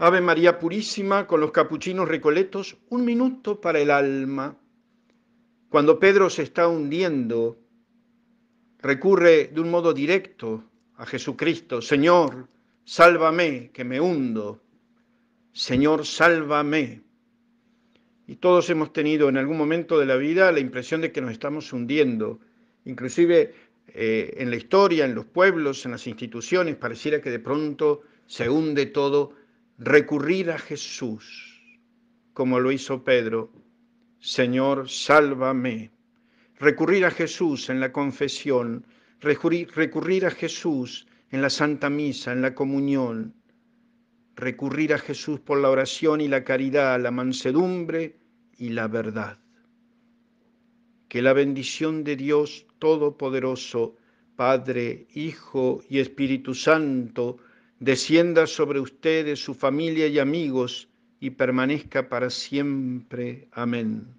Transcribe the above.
Ave María Purísima con los capuchinos recoletos, un minuto para el alma. Cuando Pedro se está hundiendo, recurre de un modo directo a Jesucristo, Señor, sálvame que me hundo, Señor, sálvame. Y todos hemos tenido en algún momento de la vida la impresión de que nos estamos hundiendo, inclusive eh, en la historia, en los pueblos, en las instituciones, pareciera que de pronto se hunde todo recurrir a Jesús, como lo hizo Pedro, Señor, sálvame. Recurrir a Jesús en la confesión, recurrir a Jesús en la Santa Misa, en la comunión, recurrir a Jesús por la oración y la caridad, la mansedumbre y la verdad. Que la bendición de Dios Todopoderoso, Padre, Hijo y Espíritu Santo, descienda sobre ustedes, su familia y amigos, y permanezca para siempre. Amén.